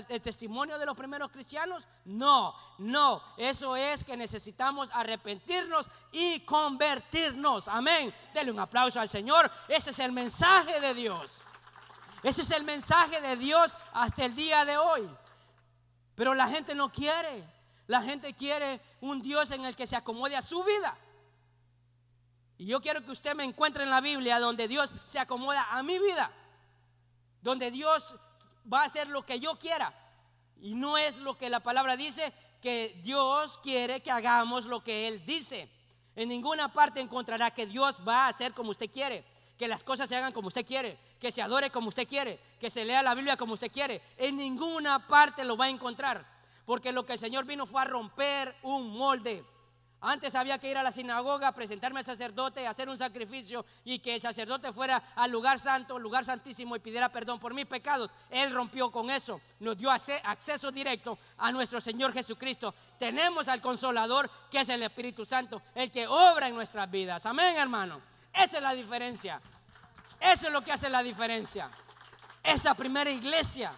el testimonio de los primeros cristianos? No, no. Eso es que necesitamos arrepentirnos y convertirnos. Amén. Dele un aplauso al Señor. Ese es el mensaje de Dios. Ese es el mensaje de Dios hasta el día de hoy. Pero la gente no quiere. La gente quiere un Dios en el que se acomode a su vida. Y yo quiero que usted me encuentre en la Biblia donde Dios se acomoda a mi vida. Donde Dios va a hacer lo que yo quiera. Y no es lo que la palabra dice, que Dios quiere que hagamos lo que Él dice. En ninguna parte encontrará que Dios va a hacer como usted quiere, que las cosas se hagan como usted quiere, que se adore como usted quiere, que se lea la Biblia como usted quiere. En ninguna parte lo va a encontrar. Porque lo que el Señor vino fue a romper un molde. Antes había que ir a la sinagoga, presentarme al sacerdote, hacer un sacrificio y que el sacerdote fuera al lugar santo, lugar santísimo y pidiera perdón por mis pecados. Él rompió con eso, nos dio acceso directo a nuestro Señor Jesucristo. Tenemos al consolador que es el Espíritu Santo, el que obra en nuestras vidas. Amén, hermano. Esa es la diferencia. Eso es lo que hace la diferencia. Esa primera iglesia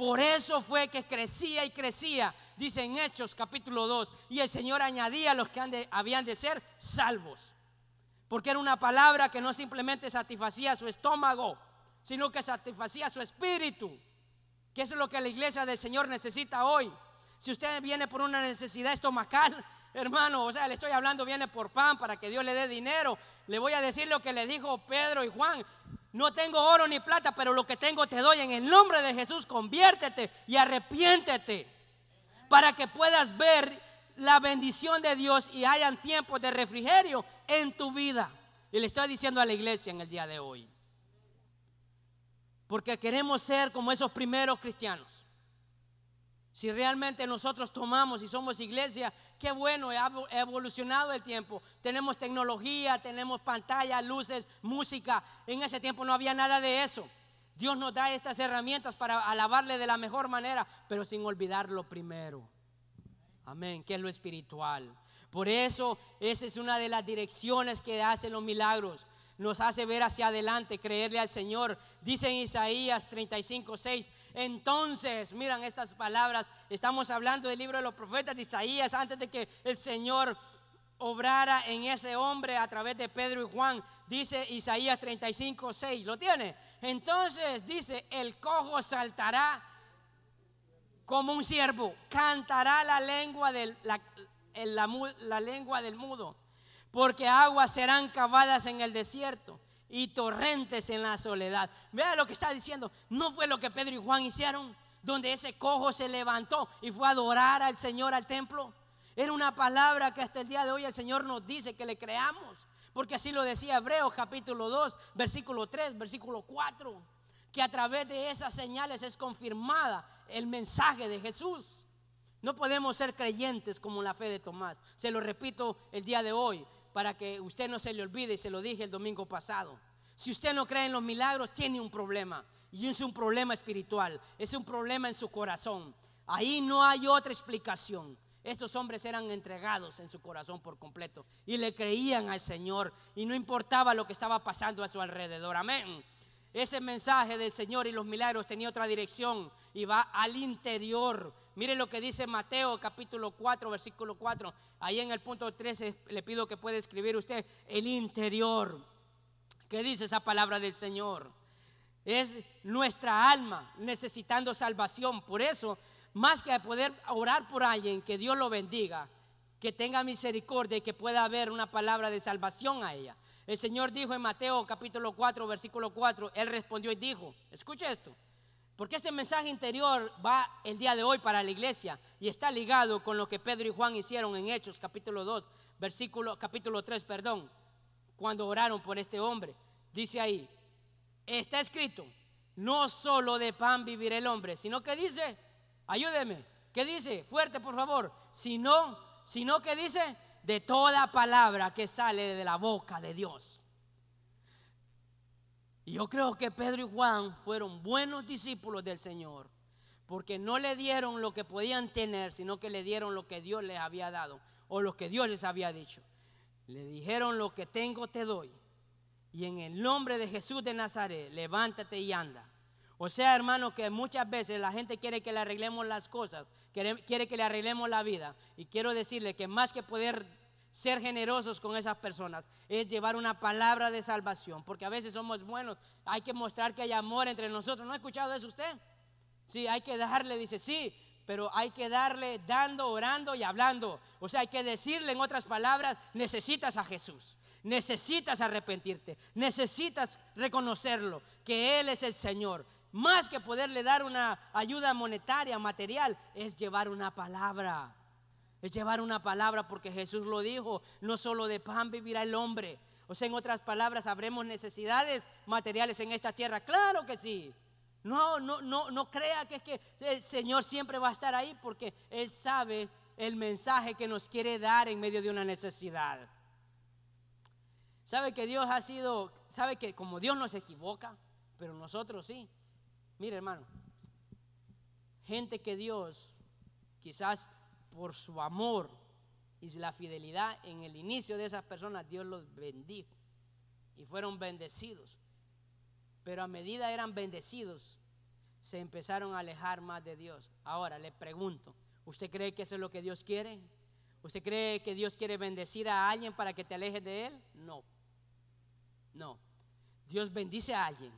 por eso fue que crecía y crecía, dice en Hechos capítulo 2, y el Señor añadía a los que habían de ser salvos. Porque era una palabra que no simplemente satisfacía su estómago, sino que satisfacía su espíritu, que eso es lo que la iglesia del Señor necesita hoy. Si usted viene por una necesidad estomacal, hermano, o sea, le estoy hablando, viene por pan para que Dios le dé dinero. Le voy a decir lo que le dijo Pedro y Juan. No tengo oro ni plata, pero lo que tengo te doy. En el nombre de Jesús, conviértete y arrepiéntete para que puedas ver la bendición de Dios y hayan tiempos de refrigerio en tu vida. Y le estoy diciendo a la iglesia en el día de hoy. Porque queremos ser como esos primeros cristianos si realmente nosotros tomamos y somos iglesia, qué bueno, ha evolucionado el tiempo. Tenemos tecnología, tenemos pantallas, luces, música. En ese tiempo no había nada de eso. Dios nos da estas herramientas para alabarle de la mejor manera, pero sin olvidar lo primero. Amén, que es lo espiritual. Por eso esa es una de las direcciones que hacen los milagros nos hace ver hacia adelante, creerle al Señor. Dice en Isaías 35, 6. Entonces, miran estas palabras, estamos hablando del libro de los profetas de Isaías, antes de que el Señor obrara en ese hombre a través de Pedro y Juan, dice Isaías 35, 6. ¿Lo tiene? Entonces dice, el cojo saltará como un siervo, cantará la lengua del, la, la lengua del mudo porque aguas serán cavadas en el desierto y torrentes en la soledad. Vea lo que está diciendo. No fue lo que Pedro y Juan hicieron, donde ese cojo se levantó y fue a adorar al Señor al templo. Era una palabra que hasta el día de hoy el Señor nos dice que le creamos, porque así lo decía Hebreos capítulo 2, versículo 3, versículo 4, que a través de esas señales es confirmada el mensaje de Jesús. No podemos ser creyentes como la fe de Tomás. Se lo repito el día de hoy para que usted no se le olvide, y se lo dije el domingo pasado. Si usted no cree en los milagros, tiene un problema. Y es un problema espiritual, es un problema en su corazón. Ahí no hay otra explicación. Estos hombres eran entregados en su corazón por completo y le creían al Señor y no importaba lo que estaba pasando a su alrededor. Amén. Ese mensaje del Señor y los milagros tenía otra dirección y va al interior. Miren lo que dice Mateo capítulo 4, versículo 4. Ahí en el punto 13 le pido que pueda escribir usted el interior. ¿Qué dice esa palabra del Señor? Es nuestra alma necesitando salvación. Por eso, más que poder orar por alguien, que Dios lo bendiga, que tenga misericordia y que pueda haber una palabra de salvación a ella. El Señor dijo en Mateo capítulo 4, versículo 4, Él respondió y dijo, escucha esto, porque este mensaje interior va el día de hoy para la iglesia y está ligado con lo que Pedro y Juan hicieron en Hechos capítulo 2, versículo, capítulo 3, perdón, cuando oraron por este hombre. Dice ahí, está escrito, no solo de pan vivirá el hombre, sino que dice, ayúdeme, ¿qué dice? Fuerte, por favor, sino, sino que dice, de toda palabra que sale de la boca de Dios. Y yo creo que Pedro y Juan fueron buenos discípulos del Señor, porque no le dieron lo que podían tener, sino que le dieron lo que Dios les había dado o lo que Dios les había dicho. Le dijeron lo que tengo te doy. Y en el nombre de Jesús de Nazaret, levántate y anda. O sea, hermano, que muchas veces la gente quiere que le arreglemos las cosas, quiere, que le arreglemos la vida. Y quiero decirle que más que poder ser generosos con esas personas, es llevar una palabra de salvación, porque a veces somos buenos, hay que mostrar que hay amor entre nosotros. ¿No ha escuchado eso usted? Sí, hay que darle, dice, sí, pero hay que darle dando, orando y hablando. O sea, hay que decirle en otras palabras, necesitas a Jesús, necesitas arrepentirte, necesitas reconocerlo, que Él es el Señor, más que poderle dar una ayuda monetaria, material, es llevar una palabra. Es llevar una palabra porque Jesús lo dijo, no solo de pan vivirá el hombre. O sea, en otras palabras, ¿habremos necesidades materiales en esta tierra? Claro que sí. No, no, no, no crea que es que el Señor siempre va a estar ahí porque Él sabe el mensaje que nos quiere dar en medio de una necesidad. Sabe que Dios ha sido, sabe que como Dios no se equivoca, pero nosotros sí. Mire, hermano, gente que Dios, quizás por su amor y la fidelidad en el inicio de esas personas, Dios los bendijo y fueron bendecidos. Pero a medida eran bendecidos, se empezaron a alejar más de Dios. Ahora le pregunto, ¿usted cree que eso es lo que Dios quiere? ¿Usted cree que Dios quiere bendecir a alguien para que te alejes de Él? No. No. Dios bendice a alguien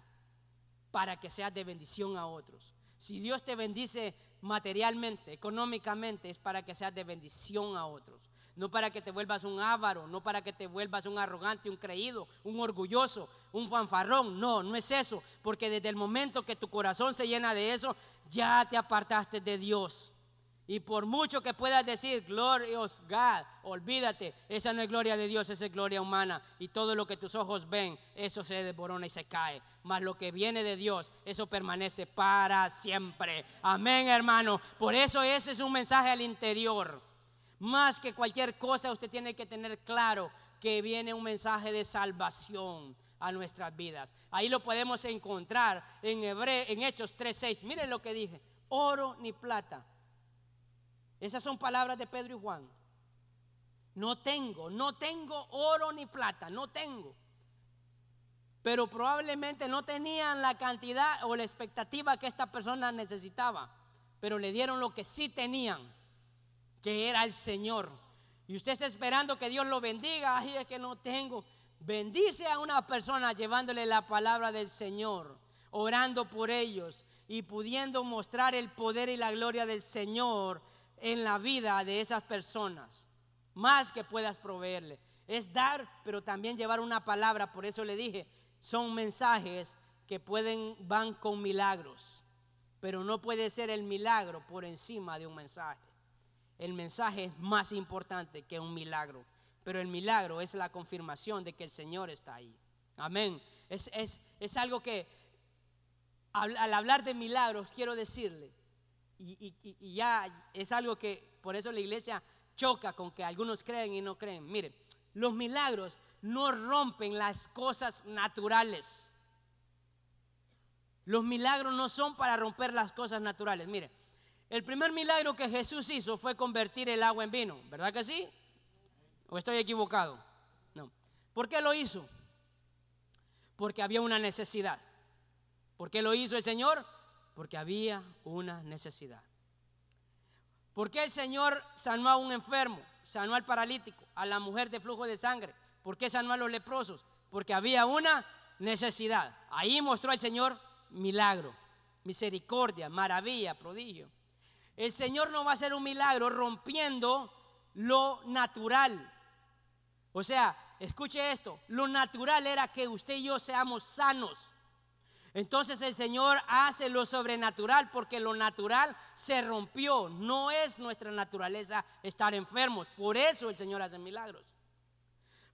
para que seas de bendición a otros. Si Dios te bendice materialmente, económicamente, es para que seas de bendición a otros. No para que te vuelvas un avaro, no para que te vuelvas un arrogante, un creído, un orgulloso, un fanfarrón. No, no es eso. Porque desde el momento que tu corazón se llena de eso, ya te apartaste de Dios. Y por mucho que puedas decir, of God, olvídate, esa no es gloria de Dios, esa es gloria humana. Y todo lo que tus ojos ven, eso se desborona y se cae. Mas lo que viene de Dios, eso permanece para siempre. Amén, hermano. Por eso ese es un mensaje al interior. Más que cualquier cosa, usted tiene que tener claro que viene un mensaje de salvación a nuestras vidas. Ahí lo podemos encontrar en, Hebre, en Hechos 3.6. Miren lo que dije, oro ni plata esas son palabras de Pedro y Juan. No tengo, no tengo oro ni plata, no tengo. Pero probablemente no tenían la cantidad o la expectativa que esta persona necesitaba, pero le dieron lo que sí tenían, que era el Señor. Y usted está esperando que Dios lo bendiga, ay, es que no tengo. Bendice a una persona llevándole la palabra del Señor, orando por ellos y pudiendo mostrar el poder y la gloria del Señor en la vida de esas personas, más que puedas proveerle. Es dar, pero también llevar una palabra. Por eso le dije, son mensajes que pueden, van con milagros, pero no puede ser el milagro por encima de un mensaje. El mensaje es más importante que un milagro, pero el milagro es la confirmación de que el Señor está ahí. Amén. Es, es, algo que al hablar de milagros quiero decirle, y, ya es algo que por eso la iglesia choca con que algunos creen y no creen. Miren, los milagros no rompen las cosas naturales. Los milagros no son para romper las cosas naturales. Miren, el primer milagro que Jesús hizo fue convertir el agua en vino, ¿verdad que sí? ¿O estoy equivocado? No. ¿Por qué lo hizo? Porque había una necesidad. ¿Por qué lo hizo el Señor? porque había una necesidad. ¿Por qué el Señor sanó a un enfermo, sanó al paralítico, a la mujer de flujo de sangre? ¿Por qué sanó a los leprosos? Porque había una necesidad. Ahí mostró el Señor milagro, misericordia, maravilla, prodigio. El Señor no va a hacer un milagro rompiendo lo natural. O sea, escuche esto, lo natural era que usted y yo seamos sanos. Entonces el Señor hace lo sobrenatural porque lo natural se rompió. No es nuestra naturaleza estar enfermos. Por eso el Señor hace milagros.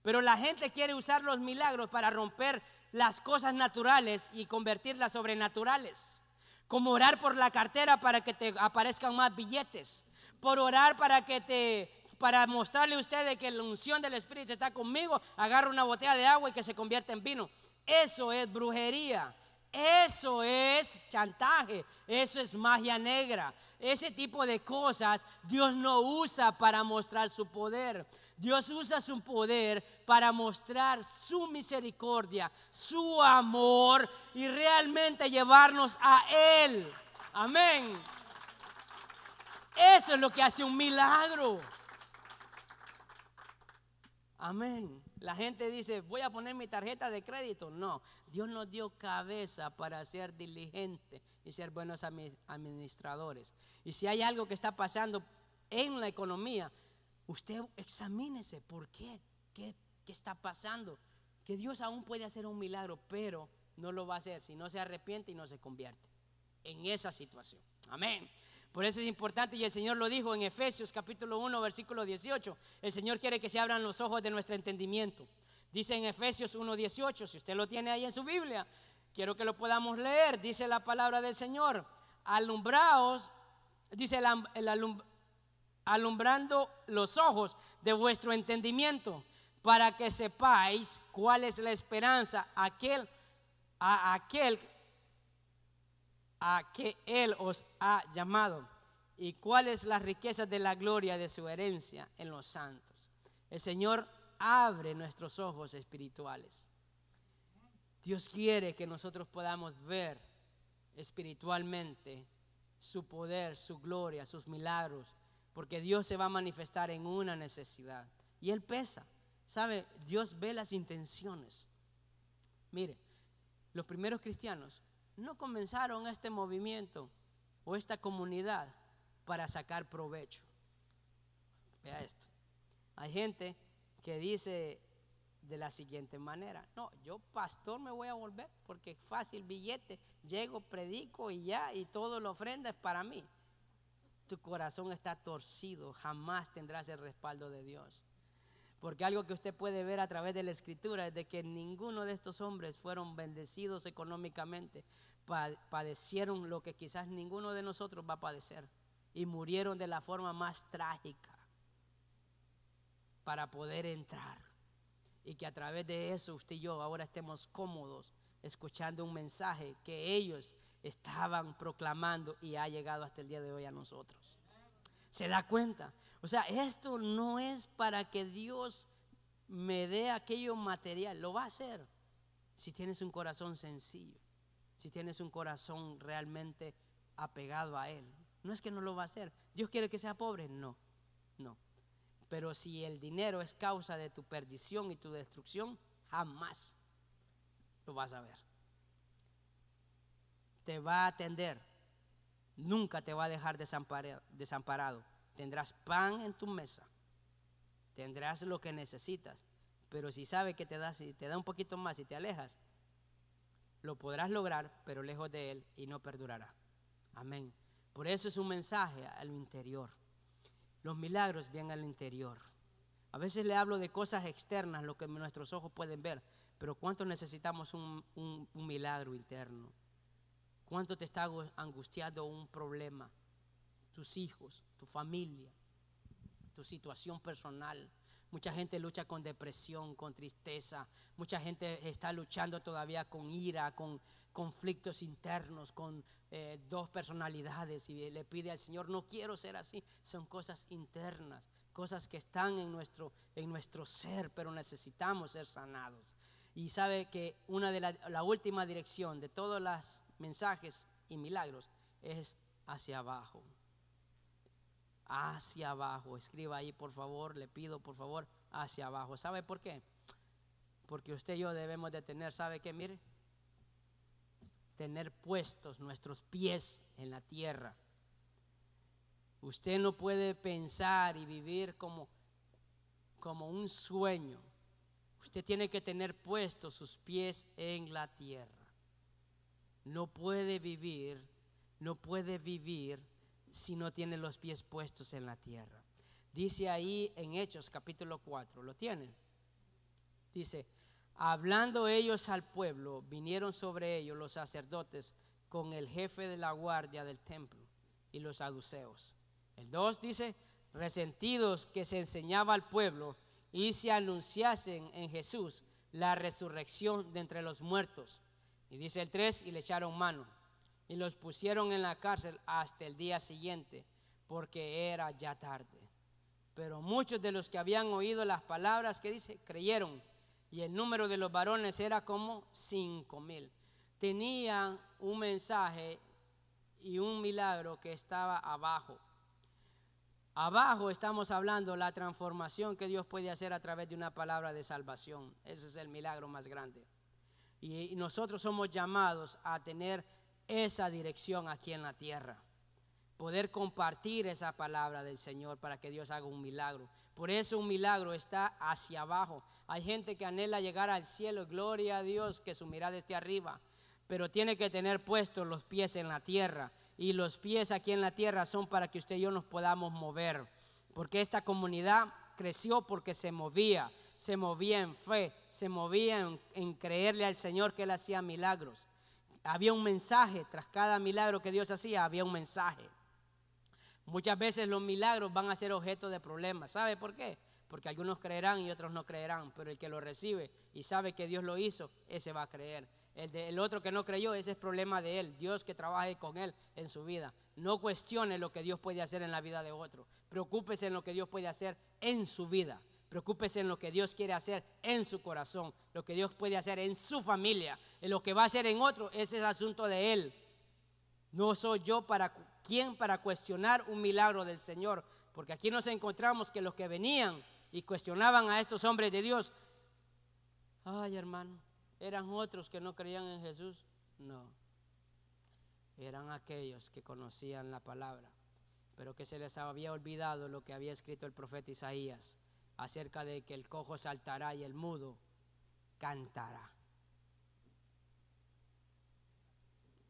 Pero la gente quiere usar los milagros para romper las cosas naturales y convertirlas sobrenaturales. Como orar por la cartera para que te aparezcan más billetes. Por orar para que te para mostrarle a ustedes que la unción del Espíritu está conmigo, agarra una botella de agua y que se convierta en vino. Eso es brujería. Eso es chantaje, eso es magia negra. Ese tipo de cosas Dios no usa para mostrar su poder. Dios usa su poder para mostrar su misericordia, su amor y realmente llevarnos a Él. Amén. Eso es lo que hace un milagro. Amén. La gente dice, voy a poner mi tarjeta de crédito. No, Dios nos dio cabeza para ser diligente y ser buenos administradores. Y si hay algo que está pasando en la economía, usted examínese por qué, qué, qué está pasando. Que Dios aún puede hacer un milagro, pero no lo va a hacer si no se arrepiente y no se convierte en esa situación. Amén. Por eso es importante y el Señor lo dijo en Efesios capítulo 1 versículo 18. El Señor quiere que se abran los ojos de nuestro entendimiento. Dice en Efesios 1 18, si usted lo tiene ahí en su Biblia, quiero que lo podamos leer. Dice la palabra del Señor, alumbraos, dice alumbrando los ojos de vuestro entendimiento para que sepáis cuál es la esperanza aquel, a aquel a que Él os ha llamado y cuál es la riqueza de la gloria de su herencia en los santos. El Señor abre nuestros ojos espirituales. Dios quiere que nosotros podamos ver espiritualmente su poder, su gloria, sus milagros, porque Dios se va a manifestar en una necesidad. Y Él pesa, ¿sabe? Dios ve las intenciones. Mire, los primeros cristianos no comenzaron este movimiento o esta comunidad para sacar provecho. Vea esto. Hay gente que dice de la siguiente manera, no, yo pastor me voy a volver porque es fácil billete, llego, predico y ya, y todo lo ofrenda es para mí. Tu corazón está torcido, jamás tendrás el respaldo de Dios. Porque algo que usted puede ver a través de la escritura es de que ninguno de estos hombres fueron bendecidos económicamente padecieron lo que quizás ninguno de nosotros va a padecer y murieron de la forma más trágica para poder entrar y que a través de eso usted y yo ahora estemos cómodos escuchando un mensaje que ellos estaban proclamando y ha llegado hasta el día de hoy a nosotros. ¿Se da cuenta? O sea, esto no es para que Dios me dé aquello material, lo va a hacer si tienes un corazón sencillo si tienes un corazón realmente apegado a Él. No es que no lo va a hacer. ¿Dios quiere que sea pobre? No, no. Pero si el dinero es causa de tu perdición y tu destrucción, jamás lo vas a ver. Te va a atender. Nunca te va a dejar desamparado. Tendrás pan en tu mesa. Tendrás lo que necesitas. Pero si sabe que te da, si te da un poquito más y te alejas, lo podrás lograr, pero lejos de Él y no perdurará. Amén. Por eso es un mensaje al interior. Los milagros vienen al interior. A veces le hablo de cosas externas, lo que nuestros ojos pueden ver, pero ¿cuánto necesitamos un, un milagro interno? ¿Cuánto te está angustiando un problema? Tus hijos, tu familia, tu situación personal Mucha gente lucha con depresión, con tristeza. Mucha gente está luchando todavía con ira, con conflictos internos, con eh, dos personalidades. Y le pide al Señor, no quiero ser así. Son cosas internas, cosas que están en nuestro, en nuestro ser, pero necesitamos ser sanados. Y sabe que una de la última dirección de todos los mensajes y milagros es hacia abajo hacia abajo. Escriba ahí, por favor, le pido, por favor, hacia abajo. ¿Sabe por qué? Porque usted y yo debemos de tener, ¿sabe qué? Mire, tener puestos nuestros pies en la tierra. Usted no puede pensar y vivir como, como un sueño. Usted tiene que tener puestos sus pies en la tierra. No puede vivir, no puede vivir si no tiene los pies puestos en la tierra. Dice ahí en Hechos capítulo 4, ¿lo tienen? Dice, hablando ellos al pueblo, vinieron sobre ellos los sacerdotes con el jefe de la guardia del templo y los saduceos. El 2 dice, resentidos que se enseñaba al pueblo y se anunciasen en Jesús la resurrección de entre los muertos. Y dice el 3, y le echaron mano y los pusieron en la cárcel hasta el día siguiente, porque era ya tarde. Pero muchos de los que habían oído las palabras que dice, creyeron, y el número de los varones era como cinco mil. Tenían un mensaje y un milagro que estaba abajo. Abajo estamos hablando la transformación que Dios puede hacer a través de una palabra de salvación. Ese es el milagro más grande. Y nosotros somos llamados a tener esa dirección aquí en la tierra. Poder compartir esa palabra del Señor para que Dios haga un milagro. Por eso un milagro está hacia abajo. Hay gente que anhela llegar al cielo. Gloria a Dios que su mirada esté arriba. Pero tiene que tener puestos los pies en la tierra. Y los pies aquí en la tierra son para que usted y yo nos podamos mover. Porque esta comunidad creció porque se movía. Se movía en fe. Se movía en, creerle al Señor que Él hacía milagros. Había un mensaje, tras cada milagro que Dios hacía, había un mensaje. Muchas veces los milagros van a ser objeto de problemas. ¿Sabe por qué? Porque algunos creerán y otros no creerán, pero el que lo recibe y sabe que Dios lo hizo, ese va a creer. El, otro que no creyó, ese es problema de él. Dios que trabaje con él en su vida. No cuestione lo que Dios puede hacer en la vida de otro. Preocúpese en lo que Dios puede hacer en su vida. Preocúpese en lo que Dios quiere hacer en su corazón, lo que Dios puede hacer en su familia, en lo que va a hacer en otro, ese es asunto de Él. No soy yo para quien para cuestionar un milagro del Señor, porque aquí nos encontramos que los que venían y cuestionaban a estos hombres de Dios, ay hermano, eran otros que no creían en Jesús, no, eran aquellos que conocían la palabra, pero que se les había olvidado lo que había escrito el profeta Isaías acerca de que el cojo saltará y el mudo cantará.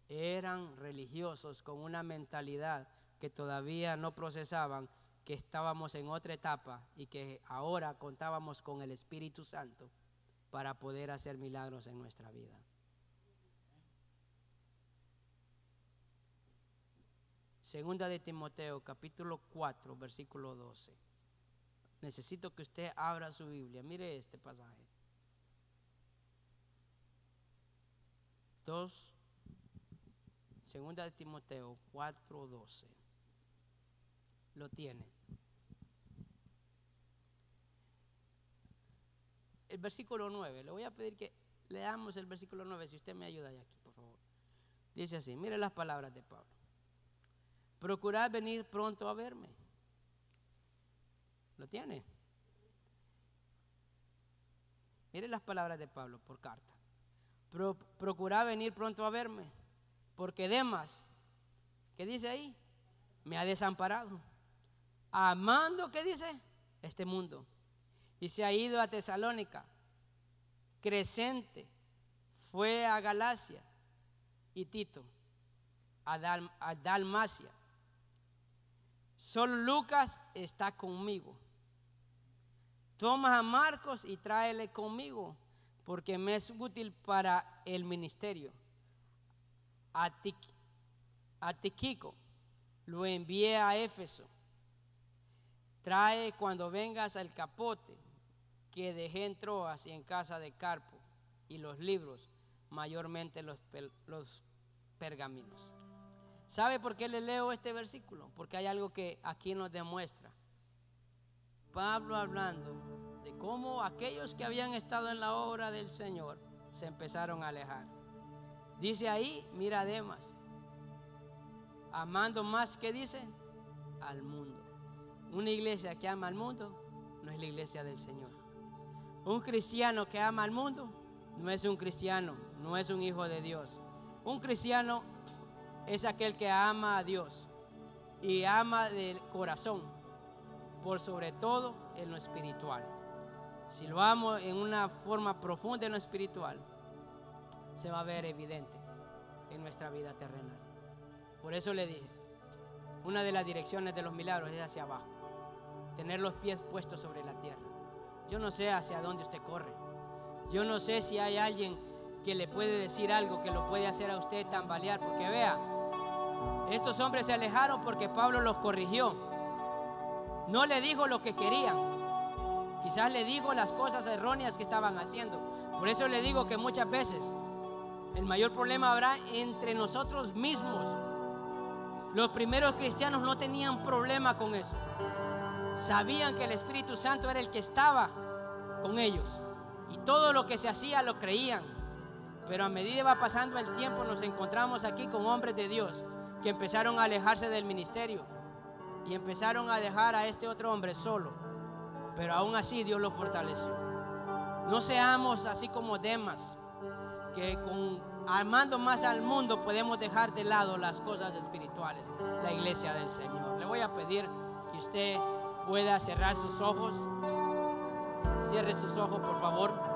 Eran religiosos con una mentalidad que todavía no procesaban que estábamos en otra etapa y que ahora contábamos con el Espíritu Santo para poder hacer milagros en nuestra vida. Segunda de Timoteo, capítulo 4, versículo 12 necesito que usted abra su Biblia. Mire este pasaje. 2, segunda de Timoteo 4:12. Lo tiene. El versículo 9, le voy a pedir que leamos el versículo 9, si usted me ayuda aquí, por favor. Dice así, mire las palabras de Pablo. Procurad venir pronto a verme lo tiene. Miren las palabras de Pablo por carta. procura venir pronto a verme, porque demás ¿qué dice ahí? Me ha desamparado. Amando, ¿qué dice? Este mundo. Y se ha ido a Tesalónica. Crescente fue a Galacia y Tito a, a Dalmacia. Solo Lucas está conmigo. Toma a Marcos y tráele conmigo, porque me es útil para el ministerio. A, Tiquico lo envié a Éfeso. Trae cuando vengas al capote que dejé en Troas y en casa de Carpo y los libros, mayormente los pergaminos. ¿Sabe por qué le leo este versículo? Porque hay algo que aquí nos demuestra Pablo hablando de cómo aquellos que habían estado en la obra del Señor se empezaron a alejar. Dice ahí, mira además, amando más que dice al mundo. Una iglesia que ama al mundo no es la iglesia del Señor. Un cristiano que ama al mundo no es un cristiano, no es un hijo de Dios. Un cristiano es aquel que ama a Dios y ama del corazón, por sobre todo en lo espiritual. Si lo amo en una forma profunda en lo espiritual, se va a ver evidente en nuestra vida terrenal. Por eso le dije, una de las direcciones de los milagros es hacia abajo, tener los pies puestos sobre la tierra. Yo no sé hacia dónde usted corre. Yo no sé si hay alguien que le puede decir algo que lo puede hacer a usted tambalear, porque vea, estos hombres se alejaron porque Pablo los corrigió. No le dijo lo que querían. Quizás le dijo las cosas erróneas que estaban haciendo. Por eso le digo que muchas veces el mayor problema habrá entre nosotros mismos. Los primeros cristianos no tenían problema con eso. Sabían que el Espíritu Santo era el que estaba con ellos. Y todo lo que se hacía lo creían. Pero a medida va pasando el tiempo nos encontramos aquí con hombres de Dios que empezaron a alejarse del ministerio y empezaron a dejar a este otro hombre solo. Pero aún así Dios lo fortaleció. No seamos así como demás que con armando más al mundo podemos dejar de lado las cosas espirituales, la iglesia del Señor. Le voy a pedir que usted pueda cerrar sus ojos. Cierre sus ojos, por favor.